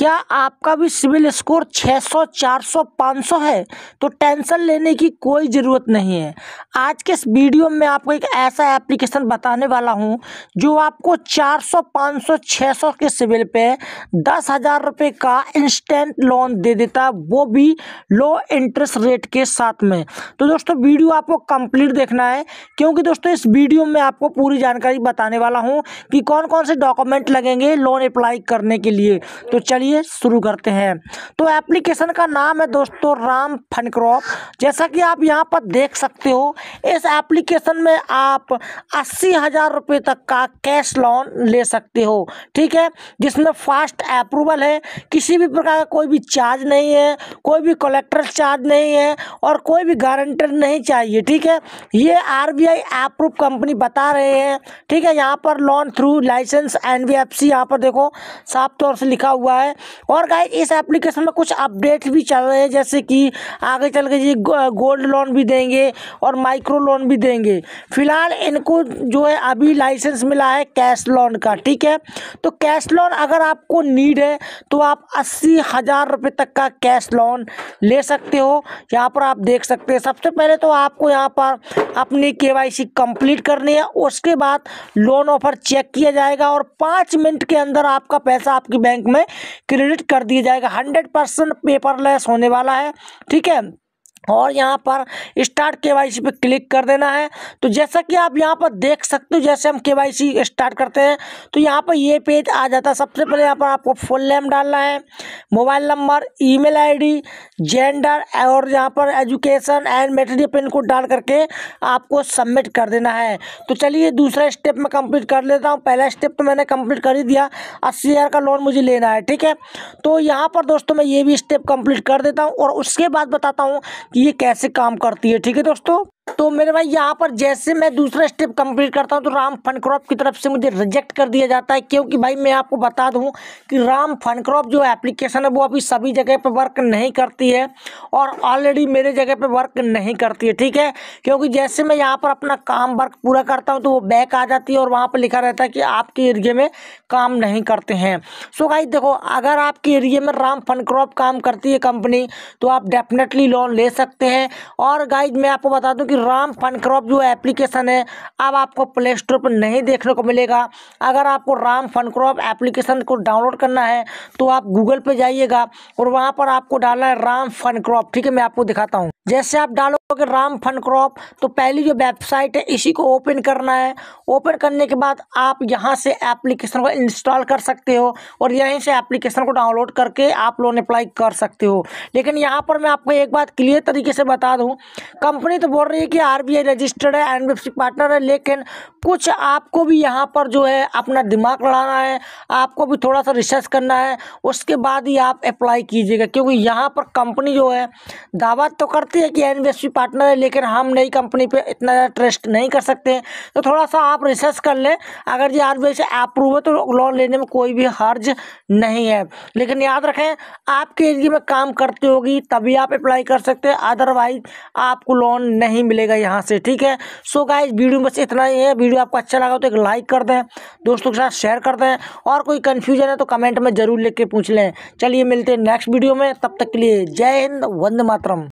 क्या आपका भी सिविल स्कोर 600, 400, 500 है तो टेंशन लेने की कोई ज़रूरत नहीं है आज के इस वीडियो में आपको एक ऐसा एप्लीकेशन बताने वाला हूं जो आपको 400, 500, 600 के सिविल पे दस हज़ार रुपये का इंस्टेंट लोन दे देता है वो भी लो इंटरेस्ट रेट के साथ में तो दोस्तों वीडियो आपको कंप्लीट देखना है क्योंकि दोस्तों इस वीडियो में आपको पूरी जानकारी बताने वाला हूँ कि कौन कौन से डॉक्यूमेंट लगेंगे लोन अप्लाई करने के लिए तो चलिए लिए शुरू करते हैं तो एप्लीकेशन का नाम है दोस्तों राम फनक्रॉप जैसा कि आप यहाँ पर देख सकते हो इस एप्लीकेशन में आप अस्सी हज़ार रुपये तक का कैश लोन ले सकते हो ठीक है जिसमें फास्ट अप्रूवल है किसी भी प्रकार का कोई भी चार्ज नहीं है कोई भी कलेक्टर चार्ज नहीं है और कोई भी गारंटर नहीं चाहिए ठीक है ये R B I approve company बता रहे हैं ठीक है यहाँ पर loan through licence N B F C यहाँ पर देखो साफ तौर से लिखा हुआ है और गाइज इस एप्लीकेशन में कुछ अपडेट भी चल रहे हैं जैसे कि आगे चल के जी गोल्ड लोन भी देंगे और माइक्रो लोन भी देंगे फिलहाल इनको जो है अभी लाइसेंस मिला है कैश लोन का ठीक है तो कैश लोन अगर आपको नीड है तो आप अस्सी हज़ार रुपये तक का कैश लोन ले सकते हो यहाँ पर आप देख सकते हैं सबसे पहले तो आपको यहाँ पर अपनी के वाई करनी है उसके बाद लोन ऑफर चेक किया जाएगा और पाँच मिनट के अंदर आपका पैसा आपकी बैंक में क्रेडिट कर दिया जाएगा हंड्रेड परसेंट पेपरलेस होने वाला है ठीक है और यहाँ पर स्टार्ट के वाई सी पर क्लिक कर देना है तो जैसा कि आप यहाँ पर देख सकते हो जैसे हम के वाई सी स्टार्ट करते हैं तो यहाँ पर ये पेज आ जाता है सबसे पहले यहाँ पर आपको फुल नेम डालना है mobile number email ID gender और यहाँ पर education and material pin code डाल करके आपको सबमिट कर देना है तो चलिए दूसरा स्टेप मैं कम्प्लीट कर लेता हूँ पहला स्टेप तो मैंने कम्प्लीट कर ही दिया अस्सी हज़ार का लोन मुझे लेना है ठीक है तो यहाँ पर दोस्तों मैं ये भी स्टेप कम्प्लीट कर देता हूँ और उसके बाद बताता हूँ कि ये कैसे काम करती है ठीक है दोस्तों तो मेरे भाई यहाँ पर जैसे मैं दूसरा स्टेप कंप्लीट करता हूँ तो राम फन क्रॉप की तरफ से मुझे रिजेक्ट कर दिया जाता है क्योंकि भाई मैं आपको बता दूँ कि राम फन क्रॉप जो एप्लीकेशन है वो अभी सभी जगह पर वर्क नहीं करती है और ऑलरेडी मेरे जगह पर वर्क नहीं करती है ठीक है क्योंकि जैसे मैं यहाँ पर अपना काम वर्क पूरा करता हूँ तो वो बैक आ जाती है और वहाँ पर लिखा रहता है कि आपके एरिए में काम नहीं करते हैं सो भाई देखो अगर आपके एरिए में राम फन क्रॉप काम करती है कंपनी तो आप डेफिनेटली लोन ले सकते हैं और गाइज मैं आपको बता दूँ कि राम फन क्रॉप जो एप्लीकेशन है अब आपको प्ले स्टोर पर नहीं देखने को मिलेगा अगर आपको राम फन क्रॉप एप्लीकेशन को डाउनलोड करना है तो आप गूगल पे जाइएगा और वहाँ पर आपको डालना है राम फन क्रॉप ठीक है मैं आपको दिखाता हूँ जैसे आप डालोगे राम फन क्रॉप तो पहली जो वेबसाइट है इसी को ओपन करना है ओपन करने के बाद आप यहाँ से एप्लीकेशन को इंस्टॉल कर सकते हो और यहीं से एप्लीकेशन को डाउनलोड करके आप लोन अप्लाई कर सकते हो लेकिन यहाँ पर मैं आपको एक बात क्लियर तरीके से बता दूँ कंपनी तो बोल रही है कि आरबीआई रजिस्टर्ड है एन पार्टनर है लेकिन कुछ आपको भी यहाँ पर जो है अपना दिमाग लड़ाना है आपको भी थोड़ा सा रिसर्च करना है उसके बाद ही आप अप्लाई कीजिएगा क्योंकि यहाँ पर कंपनी जो है दावा तो करती है कि एन पार्टनर है लेकिन हम नई कंपनी पर इतना ज़्यादा ट्रस्ट नहीं कर सकते तो थोड़ा सा आप रिसर्च कर लें अगर ये आर से अप्रूव है तो लोन लेने में कोई भी हर्ज नहीं है लेकिन याद रखें आपके एरिए में काम करती होगी तभी आप अप्लाई कर सकते हैं अदरवाइज आपको लोन नहीं मिलेगा यहाँ से ठीक है सो गाइज वीडियो में बस इतना ही है वीडियो आपको अच्छा लगा तो एक लाइक कर दें दोस्तों के साथ शेयर कर दें और कोई कन्फ्यूजन है तो कमेंट में ज़रूर लिख के पूछ लें चलिए मिलते हैं नेक्स्ट वीडियो में तब तक के लिए जय हिंद वंद मातरम